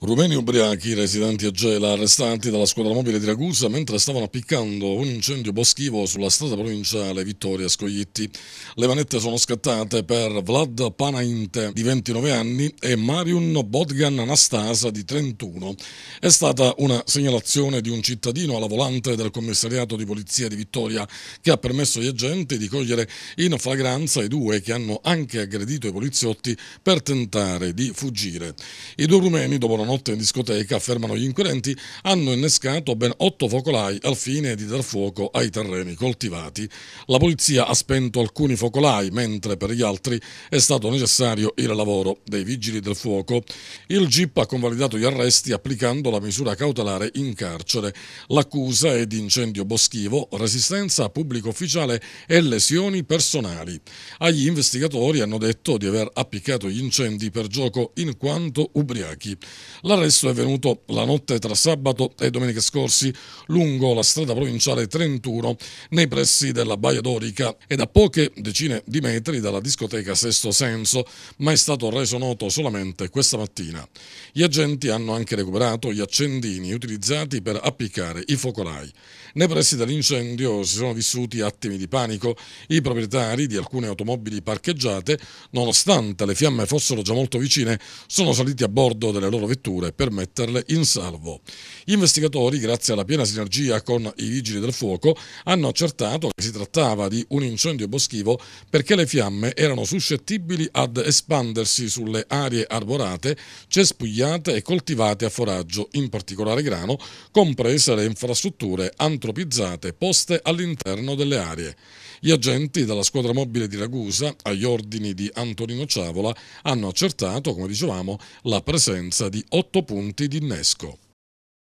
Rumeni ubriachi residenti a Gela arrestati dalla squadra mobile di Ragusa mentre stavano appiccando un incendio boschivo sulla strada provinciale Vittoria Scoglitti. Le manette sono scattate per Vlad Panainte di 29 anni e Marion Bodgan Anastasa di 31. È stata una segnalazione di un cittadino alla volante del commissariato di polizia di Vittoria che ha permesso agli agenti di cogliere in flagranza i due che hanno anche aggredito i poliziotti per tentare di fuggire. I due rumeni dopo non notte in discoteca, affermano gli inquirenti, hanno innescato ben otto focolai al fine di dar fuoco ai terreni coltivati. La polizia ha spento alcuni focolai, mentre per gli altri è stato necessario il lavoro dei vigili del fuoco. Il GIP ha convalidato gli arresti applicando la misura cautelare in carcere. L'accusa è di incendio boschivo, resistenza a pubblico ufficiale e lesioni personali. Agli investigatori hanno detto di aver appiccato gli incendi per gioco in quanto ubriachi. L'arresto è venuto la notte tra sabato e domenica scorsi lungo la strada provinciale 31 nei pressi della Baia Dorica e a poche decine di metri dalla discoteca Sesto Senso, ma è stato reso noto solamente questa mattina. Gli agenti hanno anche recuperato gli accendini utilizzati per appiccare i focolai. Nei pressi dell'incendio si sono vissuti attimi di panico. I proprietari di alcune automobili parcheggiate, nonostante le fiamme fossero già molto vicine, sono saliti a bordo delle loro vetture strutture per metterle in salvo. Gli investigatori, grazie alla piena sinergia con i vigili del fuoco, hanno accertato che si trattava di un incendio boschivo perché le fiamme erano suscettibili ad espandersi sulle aree arborate, cespugliate e coltivate a foraggio, in particolare grano, comprese le infrastrutture antropizzate poste all'interno delle aree. Gli agenti della squadra mobile di Ragusa, agli ordini di Antonino Ciavola, hanno accertato, come dicevamo, la presenza di otto punti di innesco.